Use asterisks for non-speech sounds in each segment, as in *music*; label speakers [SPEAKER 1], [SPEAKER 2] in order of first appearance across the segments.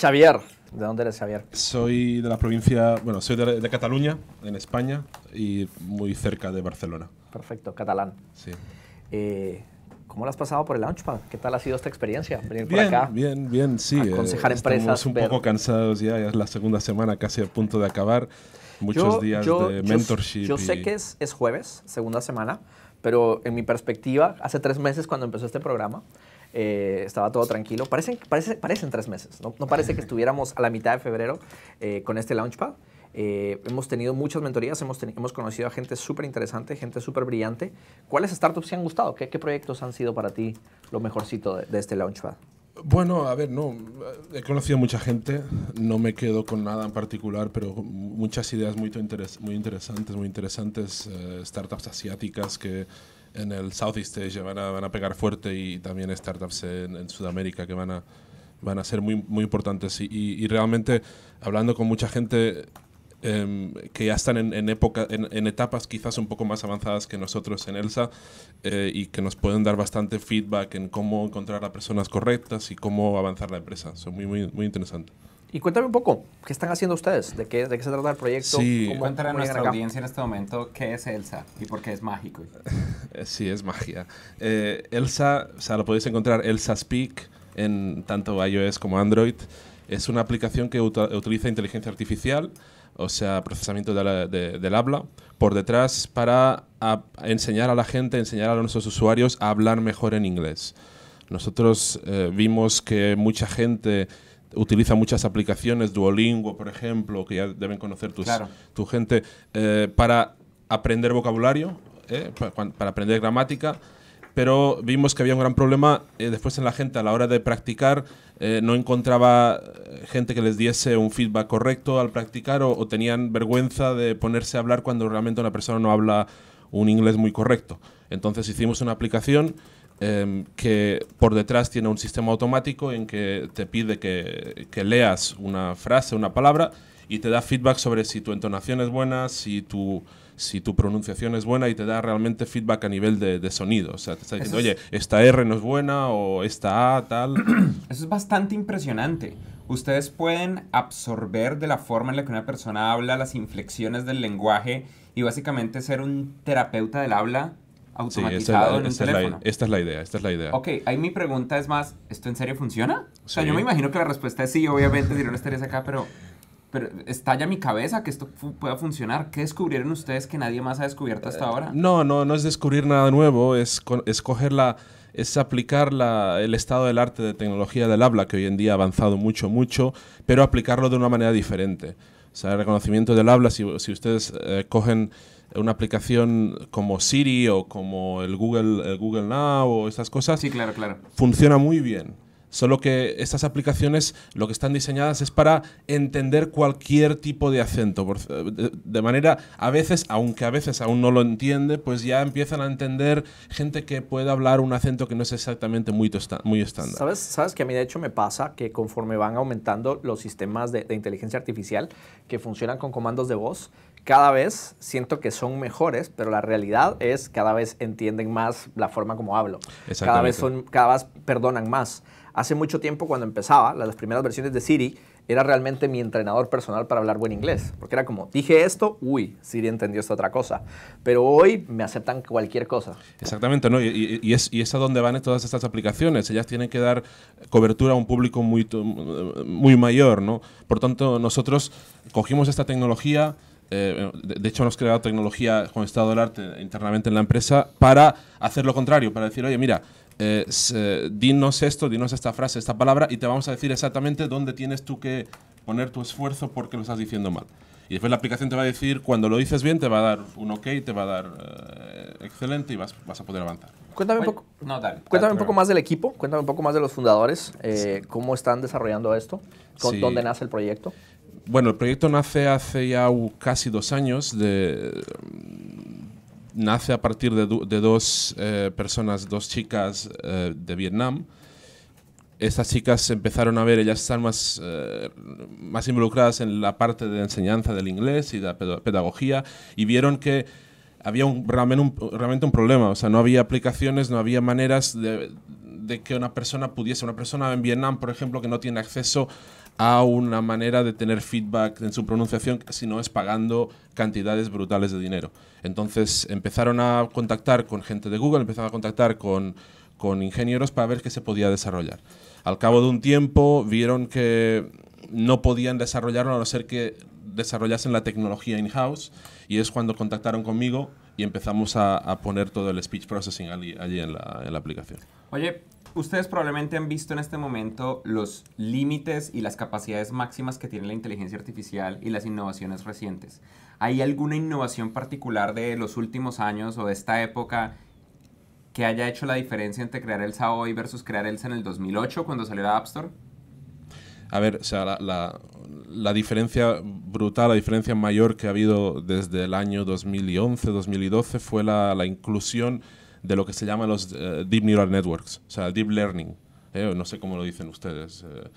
[SPEAKER 1] Xavier, ¿de dónde eres Xavier?
[SPEAKER 2] Soy de la provincia, bueno, soy de, Cataluña, en España, y muy cerca de Barcelona.
[SPEAKER 1] Perfecto, catalán. Sí. Eh, ¿Cómo lo has pasado por el Launchpad? ¿Qué tal ha sido esta experiencia? Venir bien, por acá.
[SPEAKER 2] Bien, bien, sí. Eh, aconsejar empresas. Estamos un poco cansados ya, ya es la segunda semana casi a punto de acabar. Muchos días de mentorship. Yo, sé que
[SPEAKER 1] es, es jueves, segunda semana, pero en mi perspectiva, hace tres meses cuando empezó este programa, eh, estaba todo tranquilo. Parecen, parece, parecen tres meses, ¿no? No parece que estuviéramos a la mitad de febrero eh, con este Launchpad. Eh, hemos tenido muchas mentorías, hemos, hemos conocido a gente súper interesante, gente súper brillante. ¿Cuáles startups te han gustado? ¿Qué, ¿Qué, proyectos han sido para ti lo mejorcito de, este Launchpad?
[SPEAKER 2] Bueno, a ver, no, he conocido mucha gente, no me quedo con nada en particular, pero muchas ideas muy, muy interesantes, muy interesantes, startups asiáticas que, en el Southeast Asia van a, pegar fuerte y también startups en, Sudamérica que van a, van a ser muy, muy importantes. Y, realmente, hablando con mucha gente em, que ya están en, época, en, etapas quizás un poco más avanzadas que nosotros en ELSA eh, y que nos pueden dar bastante feedback en cómo encontrar a personas correctas y cómo avanzar la empresa. son muy, muy, muy
[SPEAKER 1] y cuéntame un poco, ¿qué están haciendo ustedes? ¿De qué, se trata el proyecto? Sí,
[SPEAKER 2] cuéntale
[SPEAKER 3] a nuestra audiencia en este momento qué es Elsa y por qué es mágico.
[SPEAKER 2] *laughs* sí, es magia. Eh, Elsa, o sea, lo podéis encontrar Elsa Speak en tanto iOS como Android. Es una aplicación que utiliza inteligencia artificial, o sea, procesamiento del habla, por detrás para enseñar a la gente, enseñar a nuestros usuarios a hablar mejor en inglés. Nosotros eh, vimos que mucha gente utiliza muchas aplicaciones, Duolingo, por ejemplo, que ya deben conocer tus, tu gente, eh, para aprender vocabulario, eh, para, aprender gramática. Pero vimos que había un gran problema eh, después en la gente a la hora de practicar. no encontraba gente que les diese un feedback correcto al practicar o tenían vergüenza de ponerse a hablar cuando realmente una persona no habla un inglés muy correcto. Entonces hicimos una aplicación Em, que por detrás tiene un sistema automático en que te pide que, leas una frase, una palabra, y te da feedback sobre si tu entonación es buena, si tu, si tu pronunciación es buena, y te da realmente feedback a nivel de, sonido. O sea,
[SPEAKER 3] te está diciendo, oye, esta R no es buena o esta A tal. *clears throat* Eso es bastante impresionante. Ustedes pueden absorber de la forma en la que una persona habla las inflexiones del lenguaje y básicamente ser un terapeuta del habla automatizado en un esta teléfono. Es la,
[SPEAKER 2] esta es la idea, esta es la idea. Ok,
[SPEAKER 3] ahí mi pregunta es más, ¿esto en serio funciona? O sea, yo me imagino que la respuesta es sí, obviamente, si no, acá, pero, pero estalla mi cabeza que esto pueda funcionar. ¿Qué descubrieron ustedes que nadie más ha descubierto hasta ahora?
[SPEAKER 2] Eh, no, no, no es descubrir nada nuevo, es escoger es aplicar el estado del arte de tecnología del habla, que hoy en día ha avanzado mucho, mucho, pero aplicarlo de una manera diferente. O sea, el reconocimiento del habla, si, ustedes eh, cogen una aplicación como Siri o como el Google, Google Now o estas cosas. Sí, claro, claro. Funciona muy bien. Solo que estas aplicaciones lo que están diseñadas es para entender cualquier tipo de acento. De manera, a veces, aunque a veces aún no lo entiende, pues ya empiezan a entender gente que puede hablar un acento que no es exactamente muy, muy estándar.
[SPEAKER 1] ¿Sabes, ¿Sabes que a mí de hecho me pasa que conforme van aumentando los sistemas de inteligencia artificial que funcionan con comandos de voz, cada vez siento que son mejores, pero la realidad es cada vez entienden más la forma como hablo. Cada vez, son, cada vez perdonan más. Hace mucho tiempo cuando empezaba, las primeras versiones de Siri, era realmente mi entrenador personal para hablar buen inglés, porque era como, dije esto, uy, Siri entendió esta otra cosa, pero hoy me aceptan cualquier cosa.
[SPEAKER 2] Exactamente, ¿no? Y, y, es, y a donde van todas estas aplicaciones, ellas tienen que dar cobertura a un público muy, muy mayor, ¿no? Por tanto, nosotros cogimos esta tecnología, eh, de hecho hemos creado tecnología con estado del arte internamente en la empresa para hacer lo contrario, para decir, oye, mira, eh, eh, dinos esto, dinos esta frase, esta palabra, y te vamos a decir exactamente dónde tienes tú que poner tu esfuerzo porque lo estás diciendo mal. Y después la aplicación te va a decir, cuando lo dices bien, te va a dar un OK, te va a dar excelente y vas, vas a poder avanzar.
[SPEAKER 1] Cuéntame, un, poco, no, cuéntame un poco más del equipo, cuéntame un poco más de los fundadores, eh, cómo están desarrollando esto, con, dónde nace el proyecto.
[SPEAKER 2] Bueno, el proyecto nace hace ya casi dos años, de, mm, nace a partir de, dos eh, personas, dos chicas eh, de Vietnam. Estas chicas empezaron a ver, ellas están más, más involucradas en la parte de enseñanza del inglés y de la pedagogía, y vieron que había un, realmente, un, problema. O sea, no había aplicaciones, no había maneras de, que una persona pudiese, una persona en Vietnam, por ejemplo, que no tiene acceso a una manera de tener feedback en su pronunciación si no es pagando cantidades brutales de dinero. Entonces empezaron a contactar con gente de Google, empezaron a contactar con, con ingenieros para ver qué se podía desarrollar. Al cabo de un tiempo vieron que no podían desarrollarlo a no ser que desarrollasen la tecnología in-house y es cuando contactaron conmigo y empezamos a, poner todo el speech processing allí,
[SPEAKER 3] en, la, aplicación. Oye, ustedes probablemente han visto en este momento los límites y las capacidades máximas que tiene la inteligencia artificial y las innovaciones recientes. ¿Hay alguna innovación particular de los últimos años o de esta época que haya hecho la diferencia entre crear el hoy versus crear el en el 2008 cuando salió la App Store?
[SPEAKER 2] a ver, o sea, la, diferencia brutal, la diferencia mayor que ha habido desde el año 2011-2012 fue la, inclusión de lo que se llama los eh, Deep Neural Networks, o sea, Deep Learning. Eh, no sé cómo lo dicen ustedes. Eh,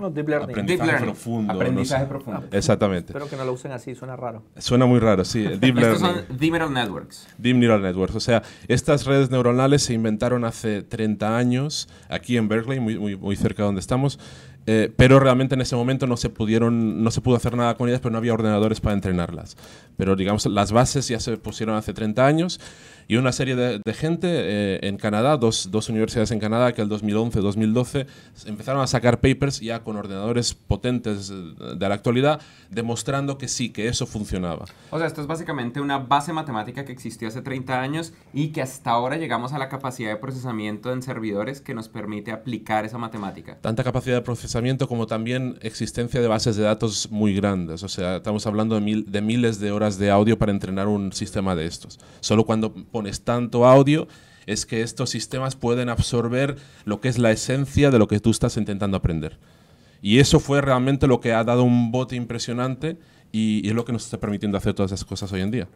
[SPEAKER 1] no, deep learning. Aprendizaje profundo. Aprendizaje profundo. Exactamente. Espero que no lo usen así, suena raro.
[SPEAKER 2] Suena muy raro, sí. Deep learning. son
[SPEAKER 3] Deep Neural Networks.
[SPEAKER 2] Deep Neural Networks. O sea, estas redes neuronales se inventaron hace 30 años aquí en Berkeley, muy, muy, muy cerca de donde estamos, eh, pero realmente en ese momento no se pudieron, no se pudo hacer nada con ellas, pero no había ordenadores para entrenarlas. Pero digamos, las bases ya se pusieron hace 30 años y una serie de, gente eh, en Canadá, dos, dos, universidades en Canadá que el 2011-2012 empezaron a sacar papers ya con ordenadores potentes eh, de la actualidad, demostrando que sí, que eso funcionaba.
[SPEAKER 3] O sea, esto es básicamente una base matemática que existió hace 30 años y que hasta ahora llegamos a la capacidad de procesamiento en servidores que nos permite aplicar esa matemática.
[SPEAKER 2] Tanta capacidad de procesamiento como también existencia de bases de datos muy grandes. O sea, estamos hablando de, mil, de miles de horas de audio para entrenar un sistema de estos. Solo cuando pones tanto audio, es que estos sistemas pueden absorber lo que es la esencia de lo que tú estás intentando aprender. Y eso fue realmente lo que ha dado un bote impresionante y, es lo que nos está permitiendo hacer todas esas cosas hoy en día.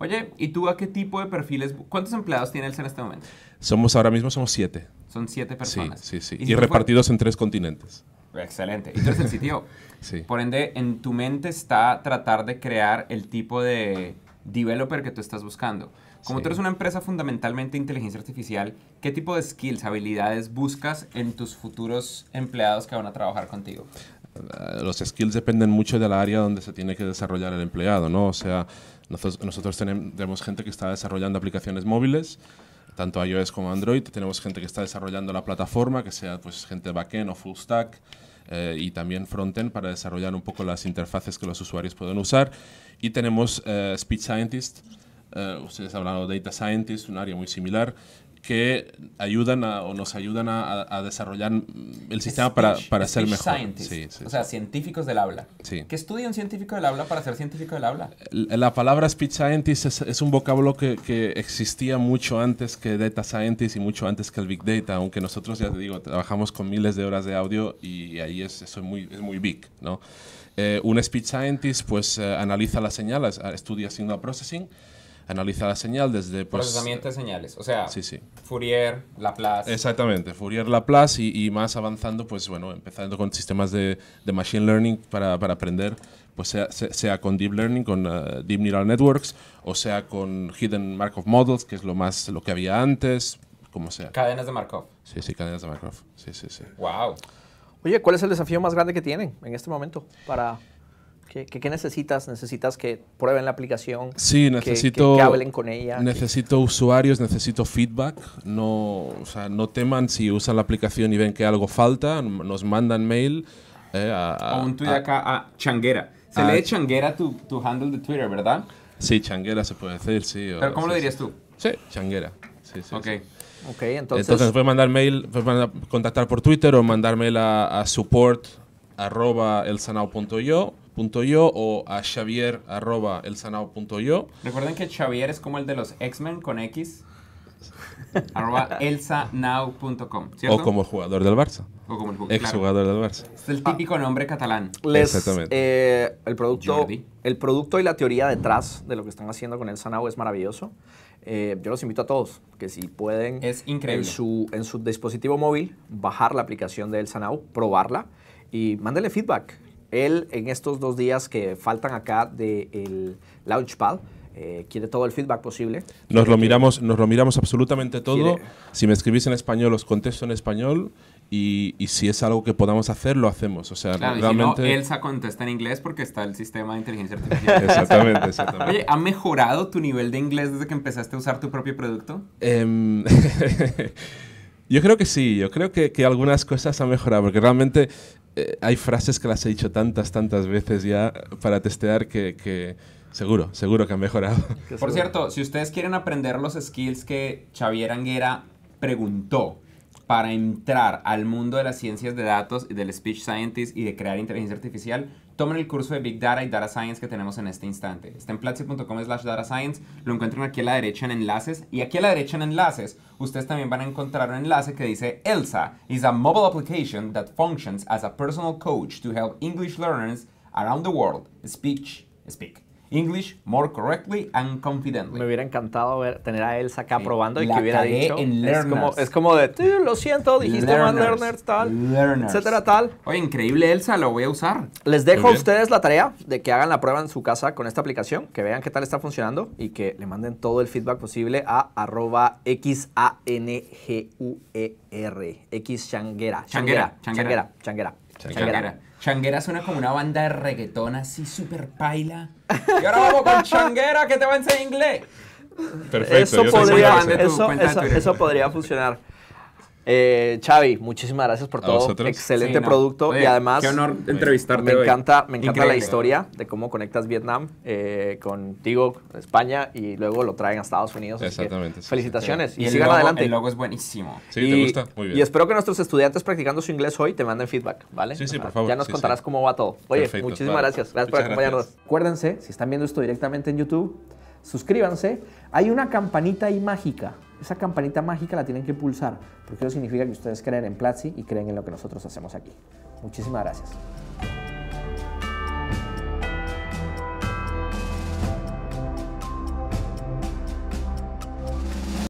[SPEAKER 3] Oye, ¿y tú a qué tipo de perfiles? ¿Cuántos empleados tiene el en este momento?
[SPEAKER 2] Somos ahora mismo somos siete. Son siete personas. Sí, sí, Y, repartidos en tres continentes.
[SPEAKER 3] Excelente. Y tú eres el sitio. *laughs* Por ende, en tu mente está tratar de crear el tipo de developer que tú estás buscando. Como tú eres una empresa fundamentalmente de inteligencia artificial, ¿qué tipo de skills, habilidades buscas en tus futuros empleados que van a trabajar contigo?
[SPEAKER 2] Eh, los skills dependen mucho de la área donde se tiene que desarrollar el empleado, ¿no? O sea, nosotros, tenemos, gente que está desarrollando aplicaciones móviles, tanto iOS como Android. Tenemos gente que está desarrollando la plataforma, que sea pues, gente backend o full stack. Eh, y también frontend para desarrollar un poco las interfaces que los usuarios pueden usar. Y tenemos eh, speech scientists eh, ustedes han hablado de Data Scientist, un área muy similar, que ayudan o nos ayudan a, desarrollar el sistema para, para ser mejor. Sí, sí. O sea,
[SPEAKER 3] científicos del habla. Sí. ¿Qué estudia un científico del habla para ser científico del habla?
[SPEAKER 2] La palabra speech scientist es, un vocablo que, existía mucho antes que data scientist y mucho antes que el big data, aunque nosotros, ya te digo, trabajamos con miles de horas de audio y ahí es, eso es muy, es muy big, ¿no? Eh, un speech scientist pues eh, analiza las señales, ah, estudia signal processing, analizar la señal desde... Pues, Procesamiento de señales, o sea,
[SPEAKER 3] Fourier, Laplace. Exactamente,
[SPEAKER 2] Fourier, Laplace y, y más avanzando, pues bueno, empezando con sistemas de, de Machine Learning para, para aprender pues sea, sea, con deep learning, con eh, deep neural networks, o sea con hidden Markov models, que es lo más lo que había antes, como sea. Cadenas de Markov. Sí, sí, cadenas de Markov. Sí, sí, sí.
[SPEAKER 3] Wow. Oye, ¿cuál es el desafío
[SPEAKER 1] más grande que tienen en este momento para ¿Qué, necesitas? ¿Necesitas que prueben la aplicación? Sí, necesito... Que, hablen con ella.
[SPEAKER 2] Necesito usuarios, necesito feedback. No, no teman si usan la aplicación y ven que algo falta. Nos mandan mail. Eh, a, un tweet acá a Changuera. Se ah, lee Changuera tu, handle de Twitter, ¿verdad? Sí, Changuera se puede decir, sí. cómo lo dirías tú? Sí, Changuera. ok. entonces... entonces puedes mandar mail, contactar por Twitter o mandar mail a, support yo o a Xavier arroba
[SPEAKER 3] yo Recuerden que Xavier es como el de los X-Men con X. *laughs* arroba elsanao.com. O como jugador del Barça. O como el jugador, Ex jugador
[SPEAKER 2] del Barça. Es
[SPEAKER 3] el típico nombre catalán. Exactamente. Eh, el, producto, el producto y la teoría
[SPEAKER 1] detrás de lo que están haciendo con El Sanao es maravilloso. Eh, yo los invito a todos que si pueden es increíble. En, su, en su dispositivo móvil bajar la aplicación de El Sanao, probarla y mándele feedback. Él en estos dos días que faltan acá del Launchpad, eh, quiere todo el feedback posible.
[SPEAKER 2] Nos lo miramos, nos lo miramos absolutamente todo. Si me escribís en español, os contesto en español. Y, si es algo que podamos hacer, lo hacemos. O sea, claro, realmente... Si no,
[SPEAKER 3] Elsa contesta en inglés porque está el sistema de inteligencia artificial. *laughs* exactamente, exactamente. Oye, ¿ha mejorado tu nivel de inglés desde que empezaste a usar tu propio producto? Em,
[SPEAKER 2] *laughs* yo creo que sí, yo creo que, que algunas cosas han mejorado, porque realmente eh, hay frases que las he dicho tantas, tantas veces ya para testear que, seguro, seguro que han mejorado.
[SPEAKER 3] *laughs* Por cierto, si ustedes quieren aprender los skills que Xavier Anguera preguntó para entrar al mundo de las ciencias de datos y del speech scientist y de crear inteligencia artificial, tomen el curso de Big Data y Data Science que tenemos en este instante. Está en platzi.com slash Data Science, lo encuentran aquí a la derecha en enlaces y aquí a la derecha en enlaces ustedes también van a encontrar un enlace que dice ELSA is a mobile application that functions as a personal coach to help English learners around the world speech, speak. English more correctly and confidently. Me hubiera encantado ver, tener a Elsa acá probando y que hubiera dicho. es, como, es como de, lo siento, dijiste más learners, tal, etcétera, tal. Oye, increíble Elsa, lo voy a usar. Les dejo a
[SPEAKER 1] ustedes la tarea de que hagan la prueba en su casa con esta aplicación, que vean qué tal está funcionando y que le manden todo el feedback posible a arroba xanguer, xanguera, changuera, changuera, changuera. Changuera.
[SPEAKER 3] Changuera suena como una banda de reggaetón así súper paila. Y ahora vamos con Changuera que te va a enseñar inglés.
[SPEAKER 1] Perfecto. Eso, podría, eso podría funcionar. Chavi, eh, Xavi, muchísimas gracias por todo. Excelente producto y además qué honor entrevistarte me encanta, encanta la historia de cómo conectas Vietnam eh, contigo, España y luego lo traen a Estados Unidos. Exactamente. felicitaciones y, sigan adelante. El logo es buenísimo. Sí, te gusta. Muy bien. Y espero que nuestros estudiantes practicando su inglés hoy te manden feedback, ¿vale? Sí, sí, por favor. Ya nos contarás cómo va todo. Oye, muchísimas gracias. Gracias por acompañarnos. si están viendo esto directamente en YouTube, suscríbanse. Hay una campanita ahí mágica esa campanita mágica la tienen que pulsar, porque eso significa que ustedes creen en Platzi y creen en lo que nosotros hacemos aquí. Muchísimas gracias.